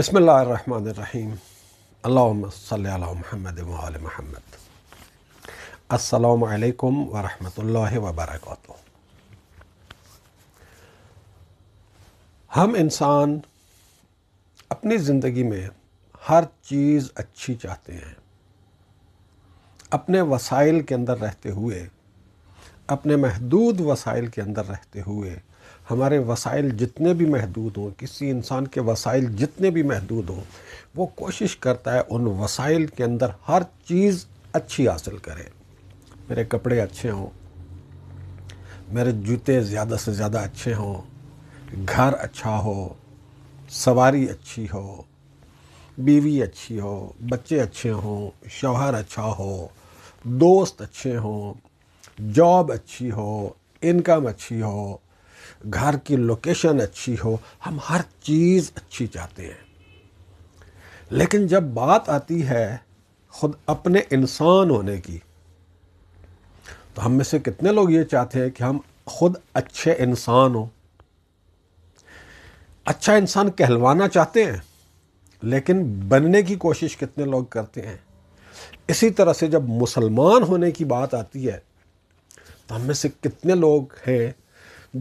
محمد अल्लाम महमद السلام عليكم ورحمة الله वबरक हम इंसान अपनी ज़िंदगी में हर चीज़ अच्छी चाहते हैं अपने वसाइल के अंदर रहते हुए अपने महदूद वसाइल के अंदर रहते हुए हमारे वसाइल जितने भी महदूद हों किसी इंसान के वसाइल जितने भी महदूद हों वो कोशिश करता है उन वसाइल के अंदर हर चीज़ अच्छी हासिल करे मेरे कपड़े अच्छे हों मेरे जूते ज़्यादा से ज़्यादा अच्छे हों घर अच्छा हो सवारी अच्छी हो बीवी अच्छी हो बच्चे अच्छे हों शौहर अच्छा हो दोस्त अच्छे हों जॉब अच्छी हो इनकम अच्छी हो घर की लोकेशन अच्छी हो हम हर चीज़ अच्छी चाहते हैं लेकिन जब बात आती है खुद अपने इंसान होने की तो हम में से कितने लोग ये चाहते हैं कि हम खुद अच्छे इंसान हों अच्छा इंसान कहलवाना चाहते हैं लेकिन बनने की कोशिश कितने लोग करते हैं इसी तरह से जब मुसलमान होने की बात आती है हम में से कितने लोग हैं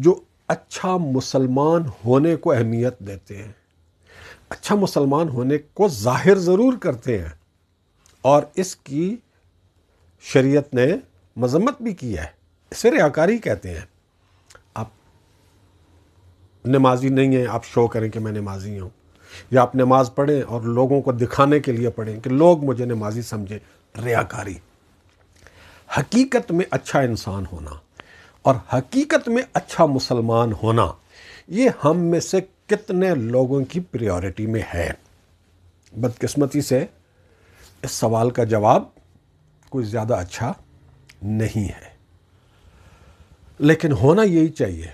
जो अच्छा मुसलमान होने को अहमियत देते हैं अच्छा मुसलमान होने को जाहिर ज़रूर करते हैं और इसकी शरीयत ने मजम्मत भी की है इसे रियाकारी कहते हैं आप नमाजी नहीं हैं आप शो करें कि मैं नमाजी हूँ या आप नमाज़ पढ़ें और लोगों को दिखाने के लिए पढ़ें कि लोग मुझे नमाजी समझें रियाकारी हकीकत में अच्छा इंसान होना और हकीकत में अच्छा मुसलमान होना ये हम में से कितने लोगों की प्रायोरिटी में है बदकिस्मती से इस सवाल का जवाब कोई ज़्यादा अच्छा नहीं है लेकिन होना यही चाहिए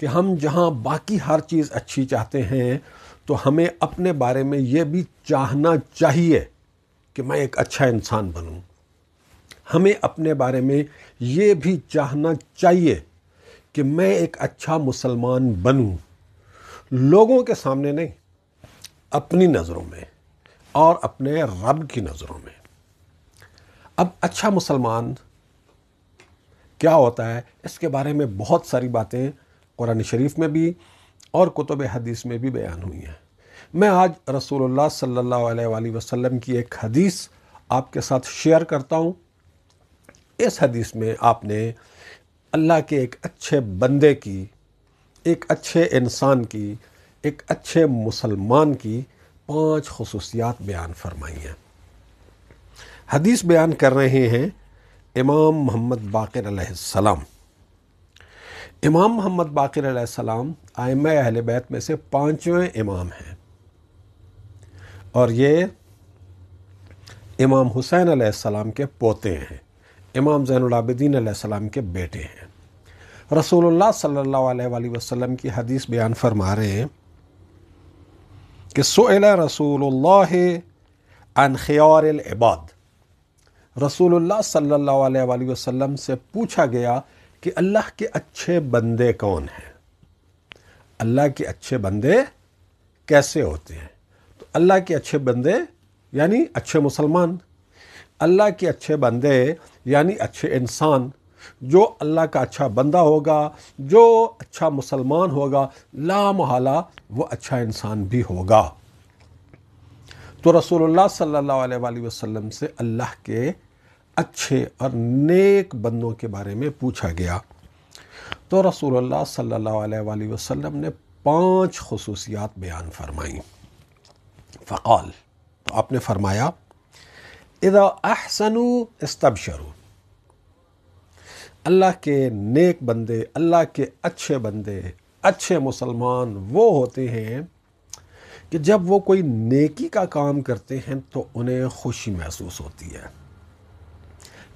कि हम जहाँ बाकी हर चीज़ अच्छी चाहते हैं तो हमें अपने बारे में ये भी चाहना चाहिए कि मैं एक अच्छा इंसान बनूं हमें अपने बारे में ये भी चाहना चाहिए कि मैं एक अच्छा मुसलमान बनूं लोगों के सामने नहीं अपनी नज़रों में और अपने रब की नज़रों में अब अच्छा मुसलमान क्या होता है इसके बारे में बहुत सारी बातें कुरान शरीफ में भी और कुतुब हदीस में भी बयान हुई हैं मैं आज रसूलुल्लाह सल्लल्लाहु अलैहि वसल्लम की एक हदीस आपके साथ शेयर करता हूँ इस हदीस में आपने अल्लाह के एक अच्छे बंदे की एक अच्छे इंसान की एक अच्छे मुसलमान की पांच खसूसियात बयान फरमाई हैं हदीस बयान कर रहे हैं इमाम मोहम्मद बाकर सलाम इमाम मोहम्मद बाकर सलाम आयम अहल बैत में से पाँचवें इमाम हैं और ये इमाम हुसैन सलाम के पोते हैं इमाम ज़ैनआबद्दीन आसमाम के बेटे हैं रसोल्ला सल्ला अलैहि की हदीस बयान फरमा रहे हैं कि सोला रसूल अन ख़्यार इबाद रसूलुल्लाह से पूछा गया कि अल्लाह के अच्छे बंदे कौन हैं अल्लाह के अच्छे बंदे कैसे होते हैं तो अल्लाह के अच्छे बंदे यानी अच्छे मुसलमान अल्लाह के अच्छे बंदे यानी अच्छे इंसान जो अल्लाह का अच्छा बंदा होगा जो अच्छा मुसलमान होगा लामहला वो अच्छा इंसान भी होगा तो रसूलुल्लाह सल्लल्लाहु अलैहि वसल्लम से अल्लाह के अच्छे और नेक बंदों के बारे में पूछा गया तो रसूलुल्लाह सल्लल्लाहु अलैहि वसल्लम ने पांच खसूसियात बयान फरमाई फ़काल तो आपने फरमाया इदा अहसनु शरु अल्लाह के नेक बंदे अल्लाह के अच्छे बंदे अच्छे मुसलमान वो होते हैं कि जब वो कोई नेकी का काम करते हैं तो उन्हें खुशी महसूस होती है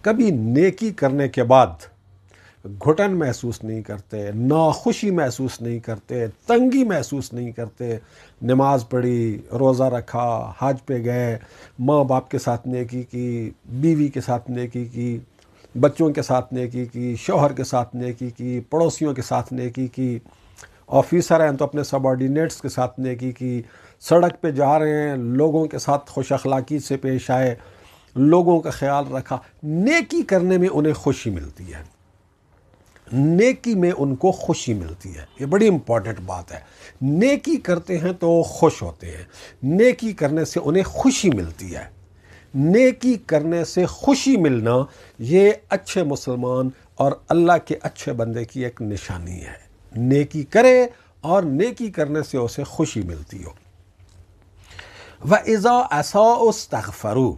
कभी नेकी करने के बाद घुटन महसूस नहीं करते नाखुशी महसूस नहीं करते तंगी महसूस नहीं करते नमाज पढ़ी रोज़ा रखा हज पे गए माँ बाप के साथ नेकी की बीवी के साथ नेकी की बच्चों के साथ नेकी की शोहर के साथ नेकी की पड़ोसियों के साथ नेकी की ऑफिसर हैं तो अपने सबॉर्डिनेट्स के साथ नेकी की सड़क पे जा रहे हैं लोगों के साथ खुश अखलाकी से पेश आए लोगों का ख्याल रखा नेकी करने में उन्हें खुशी मिलती है नेकी में उनको खुशी मिलती है ये बड़ी इम्पॉर्टेंट बात है नेकी करते हैं तो खुश होते हैं नेकी करने से उन्हें खुशी मिलती है नेकी करने से खुशी मिलना ये अच्छे मुसलमान और अल्लाह के अच्छे बंदे की एक निशानी है नेकी करे और नेकी करने से उसे खुशी मिलती हो व इज़ा ऐसा उस तगफरू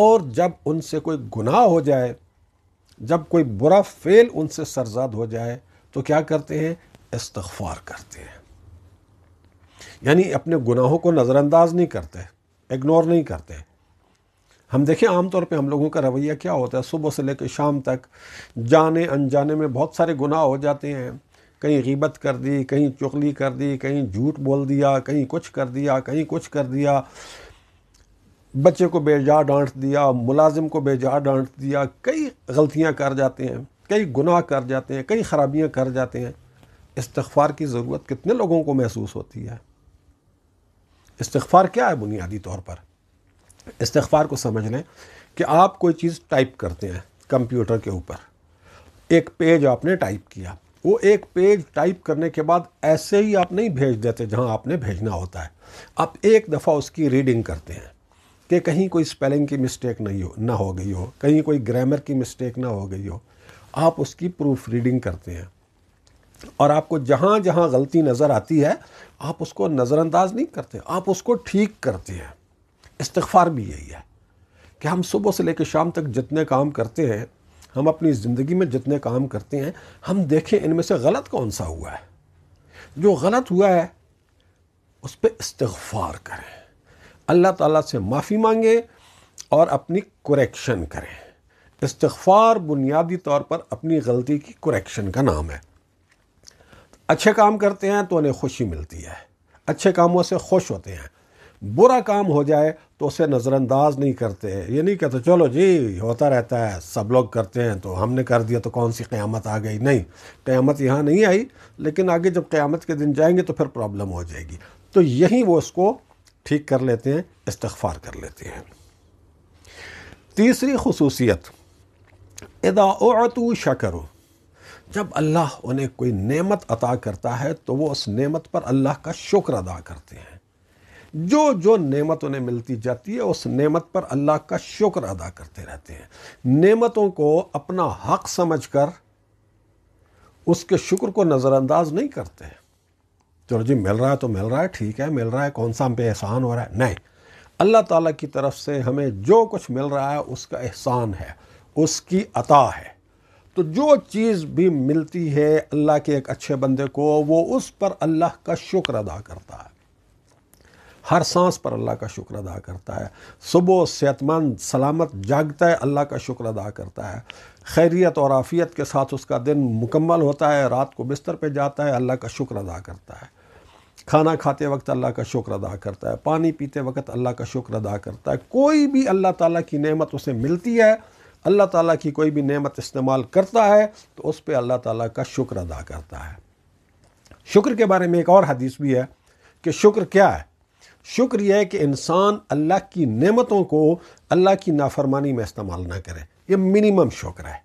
और जब उनसे कोई गुनाह हो जाए जब कोई बुरा फेल उनसे सरजाद हो जाए तो क्या करते हैं इस्तफार करते हैं यानी अपने गुनाहों को नज़रअंदाज नहीं करते इग्नोर नहीं करते हम देखें आमतौर पे हम लोगों का रवैया क्या होता है सुबह से लेकर शाम तक जाने अनजाने में बहुत सारे गुनाह हो जाते हैं कहीं गीबत कर दी कहीं चुगली कर दी कहीं झूठ बोल दिया कहीं कुछ कर दिया कहीं कुछ कर दिया बच्चे को बेजा डांट दिया मुलाजिम को बेजा डांट दिया कई गलतियाँ कर जाते हैं कई गुनाह कर जाते हैं कई खराबियाँ कर जाते हैं इस्तफार की ज़रूरत कितने लोगों को महसूस होती है इस्तफार क्या है बुनियादी तौर पर इस्तफार को समझ लें कि आप कोई चीज़ टाइप करते हैं कंप्यूटर के ऊपर एक पेज आपने टाइप किया वो एक पेज टाइप करने के बाद ऐसे ही आप नहीं भेज देते जहां आपने भेजना होता है आप एक दफ़ा उसकी रीडिंग करते हैं कि कहीं कोई स्पेलिंग की मिस्टेक नहीं हो ना हो गई हो कहीं कोई ग्रामर की मिस्टेक ना हो गई हो आप उसकी प्रूफ रीडिंग करते हैं और आपको जहाँ जहाँ गलती नज़र आती है आप उसको नज़रअंदाज नहीं करते आप उसको ठीक करते हैं इस्तफार भी यही है कि हम सुबह से लेकर शाम तक जितने काम करते हैं हम अपनी ज़िंदगी में जितने काम करते हैं हम देखें इनमें से गलत कौन सा हुआ है जो गलत हुआ है उस पर इस्तफार करें अल्लाह ताला से माफ़ी मांगें और अपनी कुरेक्शन करें इस्तफार बुनियादी तौर पर अपनी गलती की कुरेक्शन का नाम है अच्छे काम करते हैं तो उन्हें खुशी मिलती है अच्छे कामों से खुश होते हैं बुरा काम हो जाए तो उसे नज़रअंदाज नहीं करते ये नहीं कहते चलो जी होता रहता है सब लोग करते हैं तो हमने कर दिया तो कौन सी क़्यामत आ गई नहीं क़्यामत यहाँ नहीं आई लेकिन आगे जब क़्यामत के दिन जाएंगे तो फिर प्रॉब्लम हो जाएगी तो यहीं वो उसको ठीक कर लेते हैं इस्तफ़ार कर लेते हैं तीसरी खसूसियत इदातु शकर जब अल्लाह उन्हें कोई नेमत अता करता है तो वो उस नेमत पर अल्लाह का शुक्र अदा करते हैं जो जो नेमत उन्हें मिलती जाती है उस नेमत पर अल्लाह का शुक्र अदा करते रहते हैं नेमतों को अपना हक समझकर उसके शुक्र को नज़रअंदाज नहीं करते हैं चलो जी मिल रहा है तो मिल रहा है ठीक है मिल रहा है कौन सा हम पे एहसान हो रहा है नहीं अल्लाह ताला की तरफ से हमें जो कुछ मिल रहा है उसका एहसान है उसकी अता है तो जो चीज़ भी मिलती है अल्लाह के एक अच्छे बंदे को वो उस पर अल्लाह का शुक्र अदा करता है हर सांस पर अल्लाह का शुक्र अदा करता है सुबह सेहतमंद सलामत जागता है अल्लाह का शुक्र अदा करता है खैरियत और आफियत के साथ उसका दिन मुकम्मल होता है रात को बिस्तर पे जाता है अल्लाह का शुक्र अदा करता है खाना खाते वक्त अल्लाह का शुक्र अदा करता है पानी पीते वक्त अल्लाह का शुक्र अदा करता है कोई भी अल्लाह ताला की नेमत उसे मिलती है अल्लाह ताला की कोई भी नेमत इस्तेमाल करता है तो उस पर अल्लाह ताला का शुक्र अदा करता है शुक्र के बारे में एक और हदीस भी है कि शुक्र क्या है शुक्र यह है कि इंसान अल्लाह की नेमतों को अल्लाह की नाफरमानी में इस्तेमाल ना करे ये मिनिमम शुक्र है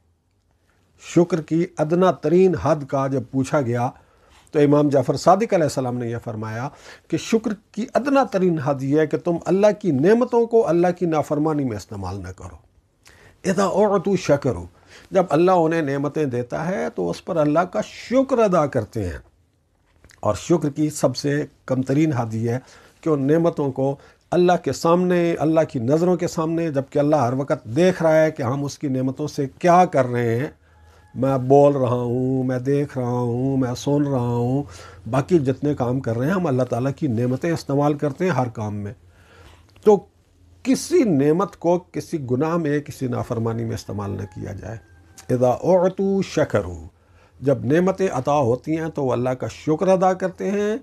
शुक्र की अदना तरीन हद का जब पूछा गया तो इमाम जाफ़र सदक सलाम ने यह फरमाया कि शुक्र की अदना तरीन हद यह है कि तुम अल्लाह की नेमतों को अल्लाह की नाफरमानी में इस्तेमाल न करो इधा और तू शक्र हो जब अल्लाह उन्हें नेमतें देता है तो उस पर अल्लाह का शुक्र अदा करते हैं और शुक्र की सबसे तरीन हद यह है कि उन नेमतों को अल्लाह के सामने अल्लाह की नज़रों के सामने जबकि अल्लाह हर वक्त देख रहा है कि हम उसकी नेमतों से क्या कर रहे हैं मैं बोल रहा हूँ मैं देख रहा हूँ मैं सुन रहा हूँ बाकी जितने काम कर रहे हैं हम अल्लाह ताला की नेमतें इस्तेमाल करते हैं हर काम में तो किसी नेमत को किसी गुनाह में किसी नाफरमानी में इस्तेमाल न किया जाए इदा औतू शकर जब नेमतें अता होती हैं तो वह अल्लाह का शुक्र अदा करते हैं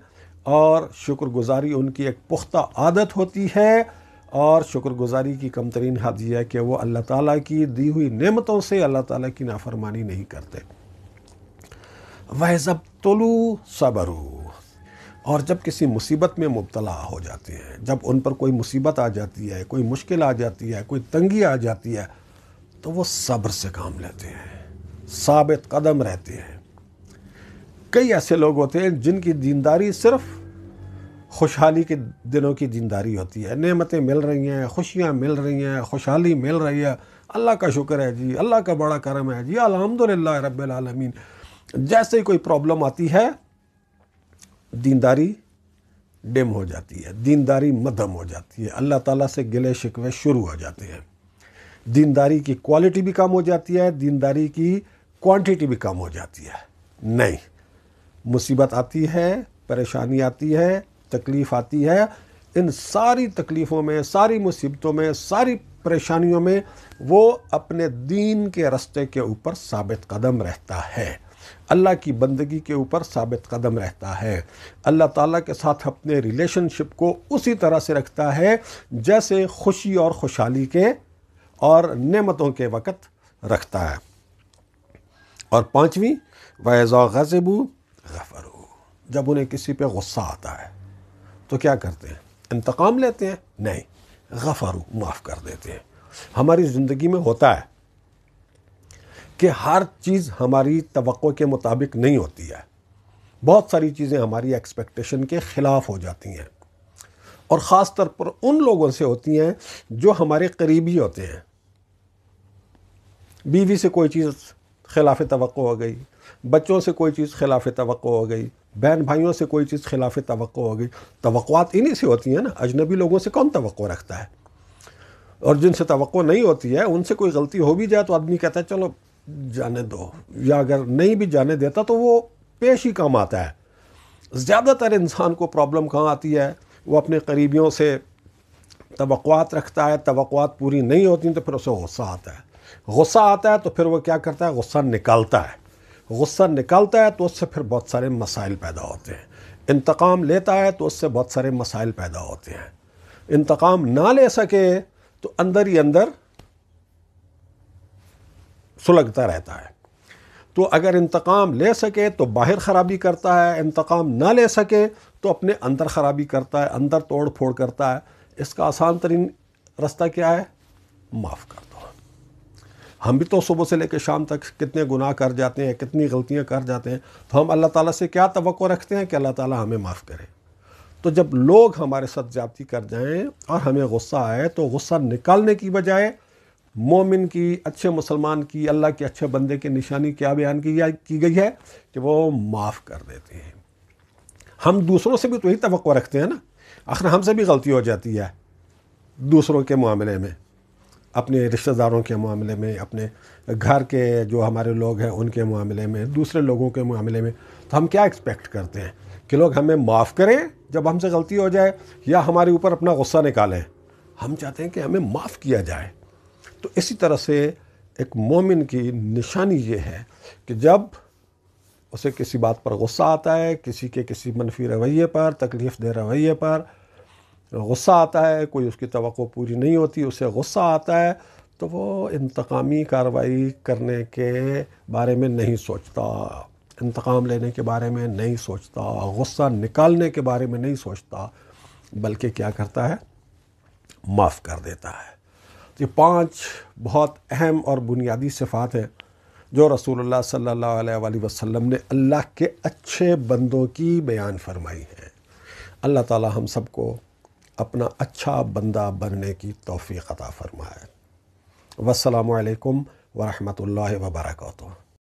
और शुक्रगुजारी उनकी एक पुख्ता आदत होती है और शुक्रगुजारी की कमतरीन हद यह है कि वो अल्लाह ताला की दी हुई नेमतों से अल्लाह ताला की नाफरमानी नहीं करते वह जब तलु सबरू और जब किसी मुसीबत में मुबतला हो जाते हैं जब उन पर कोई मुसीबत आ जाती है कोई मुश्किल आ जाती है कोई तंगी आ जाती है तो वो सब्र से काम लेते हैं साबित कदम रहते हैं कई ऐसे लोग होते हैं जिनकी दीनदारी सिर्फ़ खुशहाली के दिनों की दीनदारी होती है नेमतें मिल रही हैं खुशियाँ मिल रही हैं खुशहाली मिल रही है अल्लाह का शुक्र है जी अल्लाह का बड़ा करम है जी अलहमदिल्ला रबालमीन जैसे ही कोई प्रॉब्लम आती है दीनदारी डिम हो जाती है दीनदारी मदम हो जाती है अल्लाह ताला से गिले शिकवे शुरू हो जाते हैं दीनदारी की क्वालिटी भी कम हो जाती है दीनदारी की क्वांटिटी भी कम हो जाती है नहीं मुसीबत आती है परेशानी आती है तकलीफ़ आती है इन सारी तकलीफ़ों में सारी मुसीबतों में सारी परेशानियों में वो अपने दीन के रास्ते के ऊपर साबित कदम रहता है अल्लाह की बंदगी के ऊपर साबित कदम रहता है अल्लाह ताला के साथ अपने रिलेशनशिप को उसी तरह से रखता है जैसे खुशी और खुशहाली के और नेमतों के वक़्त रखता है और पाँचवीं वज़ा गज़बू गफ़रू जब उन्हें किसी पे गुस्सा आता है तो क्या करते हैं इंतकाम लेते हैं नहीं गफारू माफ़ कर देते हैं हमारी ज़िंदगी में होता है कि हर चीज़ हमारी तो के मुताबिक नहीं होती है बहुत सारी चीज़ें हमारी एक्सपेक्टेशन के ख़िलाफ़ हो जाती हैं और ख़ास तौर पर उन लोगों से होती हैं जो हमारे करीबी होते हैं बीवी से कोई चीज़ खिलाफ तो हो गई बच्चों से कोई चीज़ खिलाफ तो हो गई बहन भाइयों से कोई चीज़ खिलाफ तो हो गई तो इन्हीं से होती हैं ना अजनबी लोगों से कौन तो रखता है और जिनसे तो नहीं होती है उनसे कोई गलती हो भी जाए तो आदमी कहता है चलो जाने दो या अगर नहीं भी जाने देता तो वो पेश ही काम आता है ज़्यादातर इंसान को प्रॉब्लम कहाँ आती है वो अपने करीबियों से तो रखता है तो पूरी नहीं होती तो फिर उसे गुस्सा आता है गुस्सा आता है तो फिर वो क्या करता है गुस्सा निकालता है गुस्सा निकालता है तो उससे फिर बहुत सारे मसाइल पैदा होते हैं इंतकाम लेता है तो उससे बहुत सारे मसाइल पैदा होते हैं इंतकाम ना ले सके तो अंदर ही अंदर सुलगता रहता है तो अगर इंतकाम ले सके तो बाहर ख़राबी करता है इंतकाम ना ले सके तो अपने अंदर ख़राबी करता है अंदर तोड़ फोड़ करता है इसका आसान तरीन रास्ता क्या है माफ़ कर हम भी तो सुबह से लेकर शाम तक कितने गुनाह कर जाते हैं कितनी गलतियां कर जाते हैं तो हम अल्लाह ताला से क्या तो रखते हैं कि अल्लाह ताला हमें माफ़ करे तो जब लोग हमारे साथ ज़्यादती कर जाएं और हमें गुस्सा आए तो गुस्सा निकालने की बजाय मोमिन की अच्छे मुसलमान की अल्लाह के अच्छे बंदे की निशानी क्या बयान की, की गई है कि वो माफ़ कर देते हैं हम दूसरों से भी तो यही तो रखते हैं ना आखिर हमसे भी गलती हो जाती है दूसरों के मामले में अपने रिश्तेदारों के मामले में अपने घर के जो हमारे लोग हैं उनके मामले में दूसरे लोगों के मामले में तो हम क्या एक्सपेक्ट करते हैं कि लोग हमें माफ़ करें जब हमसे गलती हो जाए या हमारे ऊपर अपना गुस्सा निकालें हम चाहते हैं कि हमें माफ़ किया जाए तो इसी तरह से एक मोमिन की निशानी ये है कि जब उसे किसी बात पर गुस्सा आता है किसी के किसी मनफी रवैये पर तकलीफ़ दे रवैये पर गुस्सा आता है कोई उसकी तो पूरी नहीं होती उसे गुस्सा आता है तो वो इंतकामी कार्रवाई करने के बारे में नहीं सोचता इंतकाम लेने के बारे में नहीं सोचता गुस्सा निकालने के बारे में नहीं सोचता बल्कि क्या करता है माफ़ कर देता है तो ये पाँच बहुत अहम और बुनियादी सिफ़ात हैं जो रसूलुल्लाह सल्लल्लाहु अलैहि वसल्लम ने अल्लाह के अच्छे बंदों की बयान फरमाई हैं अल्लाह ताला हम सबको अपना अच्छा बंदा बनने की तोफ़ी अता फ़रमाए वालकम वरहमल वर्का